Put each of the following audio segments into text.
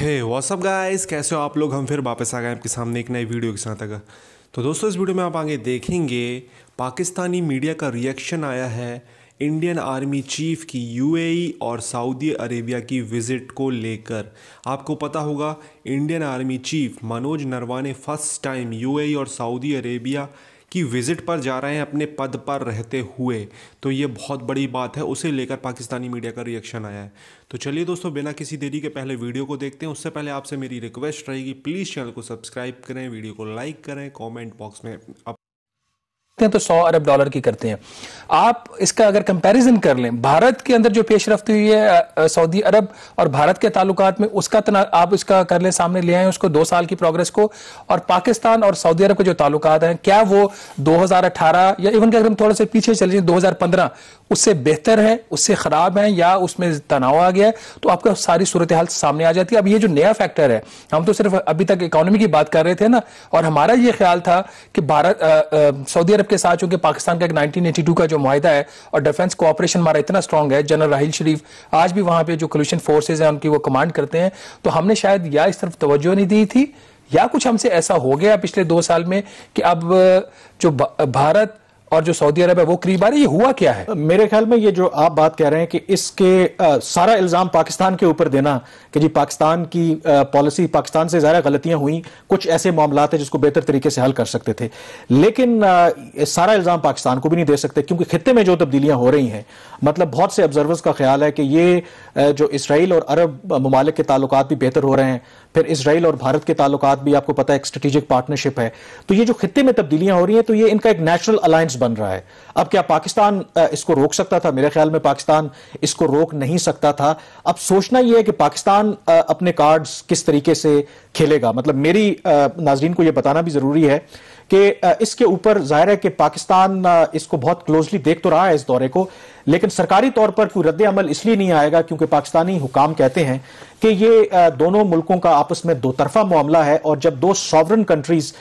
हे WhatsApp guys कैसे हो आप लोग हम फिर वापस आ गए आपके सामने एक नई वीडियो के साथ अगर तो दोस्तों इस वीडियो में आप आगे देखेंगे पाकिस्तानी मीडिया का रिएक्शन आया है इंडियन आर्मी चीफ की यूएई e और सऊदी अरेबिया की विज़िट को लेकर आपको पता होगा Indian army chief Manoj Naravane first time UAE और सऊदी अरेबिया कि विज़िट पर जा रहे हैं अपने पद पर रहते हुए तो ये बहुत बड़ी बात है उसे लेकर पाकिस्तानी मीडिया का रिएक्शन आया है तो चलिए दोस्तों बिना किसी देरी के पहले वीडियो को देखते हैं उससे पहले आपसे मेरी रिक्वेस्ट रहेगी प्लीज़ चैनल को सब्सक्राइब करें वीडियो को लाइक करें कॉमेंट बॉक्स में करते हैं तो सौ अरब डॉलर की करते हैं आप इसका अगर कंपैरिजन कर लें भारत के अंदर जो पेशरफ्त हुई है सऊदी अरब और भारत के ताल्लुकात में उसका तना आप इसका कर लें सामने ले आए उसको दो साल की प्रोग्रेस को और पाकिस्तान और सऊदी अरब के जो ताल्लुकात हैं क्या वो 2018 या इवन के अगर हम थोड़ा से पीछे चले जाए 2015 उससे बेहतर है उससे खराब है या उसमें तनाव आ गया तो आपका सारी सूरत हाल सामने आ जाती है अब ये जो नया फैक्टर है हम तो सिर्फ अभी तक इकोनॉमी की बात कर रहे थे ना और हमारा ये ख्याल था कि भारत सऊदी अरब के साथ चूंकि पाकिस्तान का एक 1982 का जो माहिदा है और डिफेंस कोऑपरेशन हमारा इतना स्ट्रांग है जनरल राहिल शरीफ आज भी वहां पे जो कोल्यूशन फोर्सेज हैं उनकी वो कमांड करते हैं तो हमने शायद या इस तरफ तवज्जो नहीं दी थी या कुछ हमसे ऐसा हो गया पिछले दो साल में कि अब जो भारत और जो सऊदी अरब है वो करीब आ रही है हुआ क्या है मेरे ख्याल में ये जो आप बात कह रहे हैं कि इसके आ, सारा इल्ज़ाम पाकिस्तान के ऊपर देना कि जी पाकिस्तान की पॉलिसी पाकिस्तान से ज़्यादा गलतियां हुई कुछ ऐसे मामला है जिसको बेहतर तरीके से हल कर सकते थे लेकिन आ, सारा इल्ज़ाम पाकिस्तान को भी नहीं दे सकते क्योंकि खत्े में जो तब्दीलियां हो रही हैं मतलब बहुत से ऑब्जर्वर्स का ख्याल है कि ये जो इसराइल और अरब ममालिक के ताल्लुक भी बेहतर हो रहे हैं फिर इसराइल और भारत के ताल्लुक भी आपको पता है एक स्ट्रेटेजिक पार्टनरशिप है तो ये जो खत्े में तब्दीलियां हो रही हैं तो ये इनका एक नेचुरल अलायंस बन रहा है अब क्या पाकिस्तान इसको रोक सकता था मेरे ख्याल में पाकिस्तान इसको रोक नहीं सकता था अब सोचना यह है कि पाकिस्तान अपने कार्ड्स किस तरीके से खेलेगा मतलब मेरी नाजरीन को यह बताना भी जरूरी है कि इसके ऊपर जाहिर है कि पाकिस्तान इसको बहुत क्लोजली देख तो रहा है इस दौरे को लेकिन सरकारी तौर पर कोई रद्द अमल इसलिए नहीं आएगा क्योंकि पाकिस्तानी हुकाम कहते हैं कि ये दोनों मुल्कों का आपस में दो तरफा मामला है और जब दो सॉवरन कंट्रीज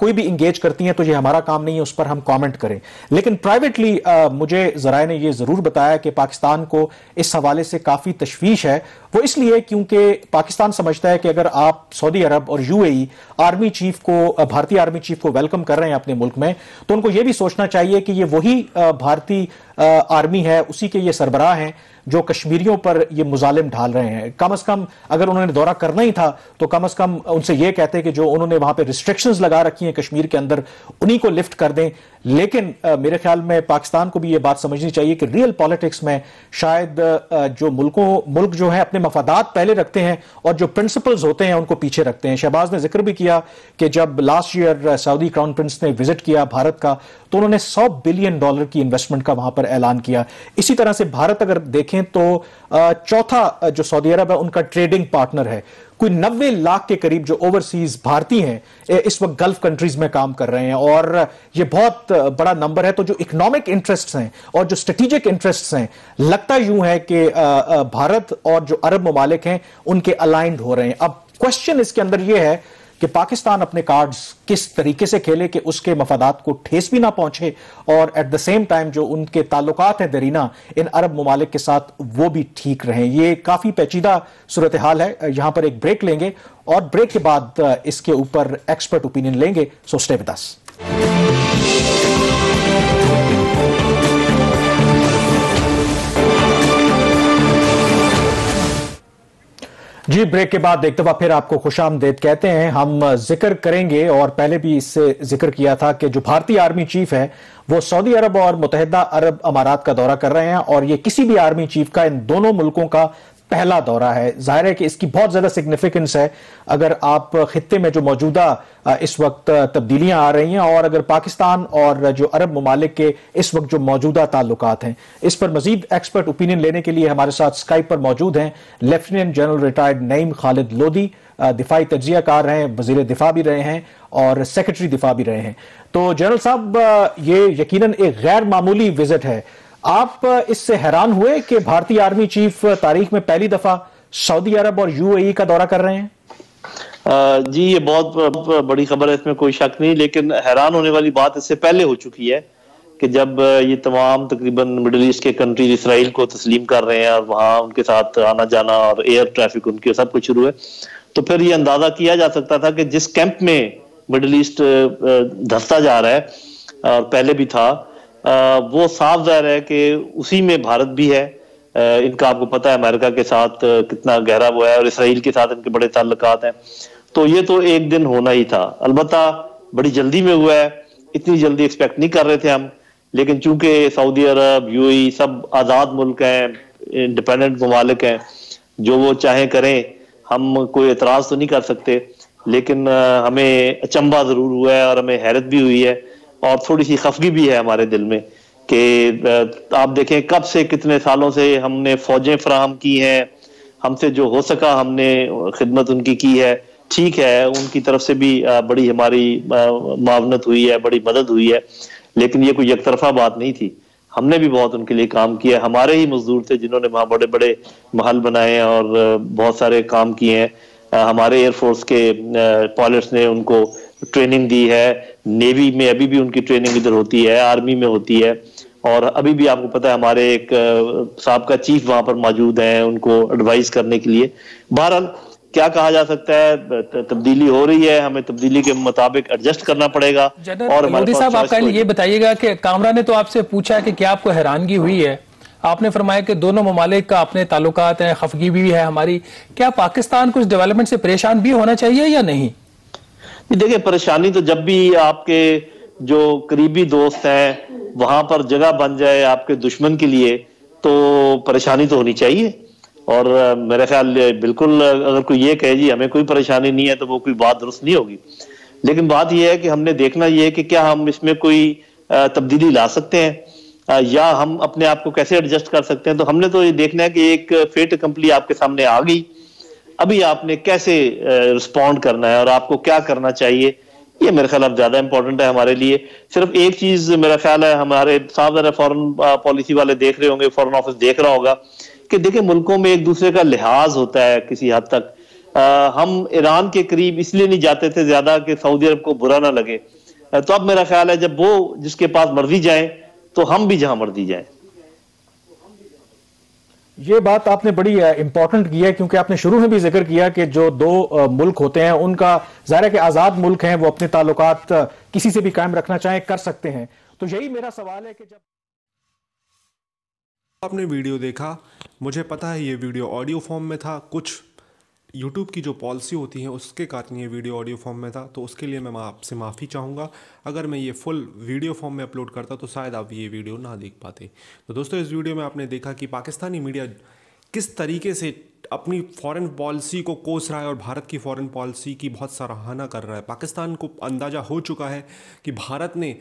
कोई भी इंगेज करती हैं तो ये हमारा काम नहीं है उस पर हम कमेंट करें लेकिन प्राइवेटली मुझे जराए ने यह जरूर बताया कि पाकिस्तान को इस हवाले से काफी तशवीश है वो इसलिए क्योंकि पाकिस्तान समझता है कि अगर आप सऊदी अरब और यूएई आर्मी चीफ को भारतीय आर्मी चीफ को वेलकम कर रहे हैं अपने मुल्क में तो उनको यह भी सोचना चाहिए कि ये वही भारतीय आर्मी है उसी के ये सरबराह हैं जो कश्मीरियों पर ये मुजालिम ढाल रहे हैं कम अज कम अगर उन्होंने दौरा करना ही था तो कम अज कम उनसे ये कहते कि जो उन्होंने वहां पर रिस्ट्रिक्शंस लगा रखी हैं कश्मीर के अंदर उन्हीं को लिफ्ट कर दें लेकिन आ, मेरे ख्याल में पाकिस्तान को भी ये बात समझनी चाहिए कि रियल पॉलिटिक्स में शायद आ, जो मुल्कों मुल्क जो है अपने मफादात पहले रखते हैं और जो प्रिंसिपल्स होते हैं उनको पीछे रखते हैं शहबाज ने जिक्र भी किया कि जब last year Saudi crown prince ने विजिट किया भारत का तो उन्होंने सौ बिलियन डॉलर की इन्वेस्टमेंट का वहां पर ऐलान किया इसी तरह से भारत अगर देखें देखें तो चौथा जो सऊदी अरब है उनका ट्रेडिंग पार्टनर है कोई नब्बे लाख के करीब जो ओवरसीज भारतीय हैं इस वक्त गल्फ कंट्रीज में काम कर रहे हैं और ये बहुत बड़ा नंबर है तो जो इकोनॉमिक इंटरेस्ट हैं और जो स्ट्रेटेजिक इंटरेस्ट हैं लगता यूं है कि भारत और जो अरब ममालिक हैं उनके अलाइंड हो रहे हैं अब क्वेश्चन इसके अंदर यह है कि पाकिस्तान अपने कार्ड्स किस तरीके से खेले कि उसके मफादात को ठेस भी ना पहुंचे और एट द सेम टाइम जो उनके ताल्लुक हैं दरीना इन अरब ममालिक के साथ वो भी ठीक रहें ये काफ़ी पेचीदा सूरत हाल है यहाँ पर एक ब्रेक लेंगे और ब्रेक के बाद इसके ऊपर एक्सपर्ट ओपिनियन लेंगे सो जी ब्रेक के बाद एक दफा फिर आपको खुश आमदेद कहते हैं हम जिक्र करेंगे और पहले भी इससे जिक्र किया था कि जो भारतीय आर्मी चीफ है वो सऊदी अरब और मुतहदा अरब अमारात का दौरा कर रहे हैं और ये किसी भी आर्मी चीफ का इन दोनों मुल्कों का पहला दौरा है जाहिर है कि इसकी बहुत ज़्यादा सिग्निफिकेंस है अगर आप खत्े में जो मौजूदा इस वक्त तब्दीलियां आ रही हैं और अगर पाकिस्तान और जो अरब ममालिक के इस वक्त जो मौजूदा ताल्लुक हैं इस पर मजीद एक्सपर्ट ओपिनियन लेने के लिए हमारे साथ स्काइप पर मौजूद हैं lieutenant general retired Naeem Khalid Lodhi दिफाई तजिया कार हैं वजीर दिफा भी रहे हैं और सेक्रेटरी दिफा भी रहे हैं तो जनरल साहब ये यकीनन एक गैर मामूली विजिट है आप इससे हैरान हुए कि भारतीय आर्मी चीफ तारीख में पहली दफा सऊदी अरब और यूएई का दौरा कर रहे हैं जी ये बहुत बड़ी खबर है इसमें कोई शक नहीं लेकिन हैरान होने वाली बात इससे पहले हो चुकी है कि जब ये तमाम तकरीबन मिडल ईस्ट के कंट्रीज इसराइल को तस्लीम कर रहे हैं और वहाँ उनके साथ आना जाना और एयर ट्रैफिक उनके सब कुछ शुरू है तो फिर ये अंदाजा किया जा सकता था कि जिस कैंप में मिडल ईस्ट धसता जा रहा है और पहले भी था वो साफ जाहिर है कि उसी में भारत भी है इनका आपको पता है अमेरिका के साथ कितना गहरा वो है और इसराइल के साथ इनके बड़े ताल्लुक हैं तो ये तो एक दिन होना ही था अलबत् बड़ी जल्दी में हुआ है इतनी जल्दी एक्सपेक्ट नहीं कर रहे थे हम लेकिन चूंकि सऊदी अरब यू सब आज़ाद मुल्क हैं इंडिपेंडेंट ममालिक हैं जो वो चाहे करें हम कोई एतराज़ तो नहीं कर सकते लेकिन हमें अचंबा ज़रूर हुआ है और हमें हैरत भी हुई है और थोड़ी सी खफगी भी है हमारे दिल में कि आप देखें कब से कितने सालों से हमने फौजें फ्राहम की हैं हमसे जो हो सका हमने खिदमत उनकी की है ठीक है उनकी तरफ से भी बड़ी हमारी मावनत हुई है बड़ी मदद हुई है लेकिन ये कोई एक तरफा बात नहीं थी हमने भी बहुत उनके लिए काम किया हमारे ही मजदूर थे जिन्होंने वहाँ बड़े बड़े महल बनाए और बहुत सारे काम किए हैं हमारे एयरफोर्स के पायलट्स ने उनको ट्रेनिंग दी है नेवी में अभी भी उनकी ट्रेनिंग इधर होती है आर्मी में होती है और अभी भी आपको पता है हमारे एक साहब का चीफ वहां पर मौजूद है उनको एडवाइस करने के लिए बहरहाल क्या कहा जा सकता है तब्दीली हो रही है हमें तब्दीली के मुताबिक एडजस्ट करना पड़ेगा और मोदी साहब आपका ये बताइएगा कि कामरा ने तो आपसे पूछा है कि क्या आपको हैरानगी हुई है आपने फरमाया कि दोनों ममालिक का अपने ताल्लुक हैं खफगी भी है हमारी क्या पाकिस्तान कुछ डेवलपमेंट से परेशान भी होना चाहिए या नहीं देखिए परेशानी तो जब भी आपके जो करीबी दोस्त हैं वहां पर जगह बन जाए आपके दुश्मन के लिए तो परेशानी तो होनी चाहिए और मेरे ख्याल बिल्कुल अगर कोई ये कहे जी हमें कोई परेशानी नहीं है तो वो कोई बात दुरुस्त नहीं होगी लेकिन बात यह है कि हमने देखना यह है कि क्या हम इसमें कोई तब्दीली ला सकते हैं या हम अपने आप को कैसे एडजस्ट कर सकते हैं तो हमने तो ये देखना है कि एक फेट कंपनी आपके सामने आ गई अभी आपने कैसे रिस्पॉन्ड करना है और आपको क्या करना चाहिए ये मेरे ख्याल अब ज्यादा इंपॉर्टेंट है हमारे लिए सिर्फ एक चीज मेरा ख्याल है हमारे साफ जरा फॉरन पॉलिसी वाले देख रहे होंगे फॉरन ऑफिस देख रहा होगा कि देखिए मुल्कों में एक दूसरे का लिहाज होता है किसी हद तक आ, हम ईरान के करीब इसलिए नहीं जाते थे ज्यादा कि सऊदी अरब को बुरा ना लगे तो अब मेरा ख्याल है जब वो जिसके पास मर्जी जाए तो हम भी जहां मर्जी जाए ये बात आपने बड़ी इंपॉर्टेंट की है क्योंकि आपने शुरू में भी जिक्र किया कि जो दो मुल्क होते हैं उनका ज़ाहिर के आज़ाद मुल्क हैं वो अपने ताल्लुक किसी से भी कायम रखना चाहें कर सकते हैं तो यही मेरा सवाल है कि जब आपने वीडियो देखा मुझे पता है ये वीडियो ऑडियो फॉर्म में था कुछ यूट्यूब की जो पॉलिसी होती है उसके कारण ये वीडियो ऑडियो फॉर्म में था तो उसके लिए मैं आपसे माफ़ी चाहूँगा अगर मैं ये फुल वीडियो फॉर्म में अपलोड करता तो शायद आप ये वीडियो ना देख पाते तो दोस्तों इस वीडियो में आपने देखा कि पाकिस्तानी मीडिया किस तरीके से अपनी फॉरेन पॉलिसी को कोस रहा है और भारत की फॉरेन पॉलिसी की बहुत सराहना कर रहा है पाकिस्तान को अंदाज़ा हो चुका है कि भारत ने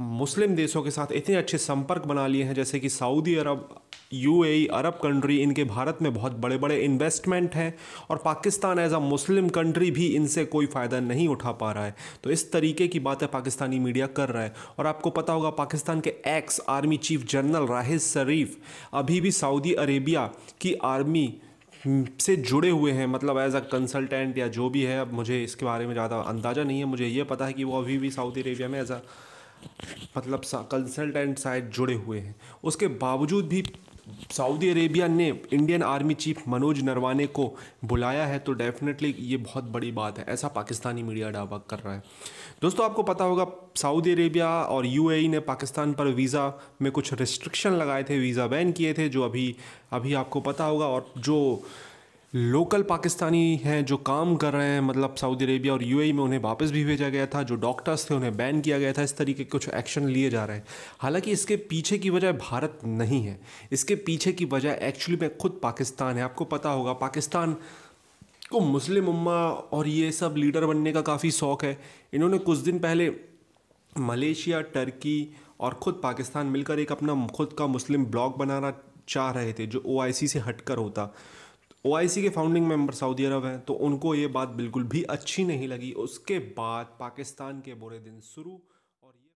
मुस्लिम देशों के साथ इतने अच्छे संपर्क बना लिए हैं जैसे कि Saudi Arab UAE Arab country इनके भारत में बहुत बड़े बड़े इन्वेस्टमेंट हैं और Pakistan as a Muslim country भी इनसे कोई फ़ायदा नहीं उठा पा रहा है तो इस तरीके की बातें पाकिस्तानी मीडिया कर रहा है और आपको पता होगा पाकिस्तान के ex army chief general Raheel Sharif अभी भी सऊदी अरेबिया की आर्मी से जुड़े हुए हैं मतलब एज अ कंसल्टेंट या जो भी है अब मुझे इसके बारे में ज़्यादा अंदाज़ा नहीं है मुझे ये पता है कि वो अभी भी सऊदी अरेबिया में एज अ मतलब कंसल्टेंट शायद जुड़े हुए हैं उसके बावजूद भी सऊदी अरेबिया ने Indian army chief Manoj Naravane को बुलाया है तो डेफिनेटली ये बहुत बड़ी बात है ऐसा पाकिस्तानी मीडिया दावा कर रहा है दोस्तों आपको पता होगा सऊदी अरेबिया और यूएई ने पाकिस्तान पर वीज़ा में कुछ रिस्ट्रिक्शन लगाए थे वीज़ा बैन किए थे जो अभी अभी आपको पता होगा और जो लोकल पाकिस्तानी हैं जो काम कर रहे हैं मतलब सऊदी अरेबिया और यूएई में उन्हें वापस भी भेजा गया था जो डॉक्टर्स थे उन्हें बैन किया गया था इस तरीके के कुछ एक्शन लिए जा रहे हैं हालांकि इसके पीछे की वजह भारत नहीं है इसके पीछे की वजह एक्चुअली में खुद पाकिस्तान है आपको पता होगा पाकिस्तान को मुस्लिम उम्मा और ये सब लीडर बनने का काफ़ी शौक़ है इन्होंने कुछ दिन पहले मलेशिया टर्की और ख़ुद पाकिस्तान मिलकर एक अपना खुद का मुस्लिम ब्लॉक बनाना चाह रहे थे जो ओ से हटकर होता ओ के फाउंडिंग मेंबर सऊदी अरब हैं तो उनको ये बात बिल्कुल भी अच्छी नहीं लगी उसके बाद पाकिस्तान के बुरे दिन शुरू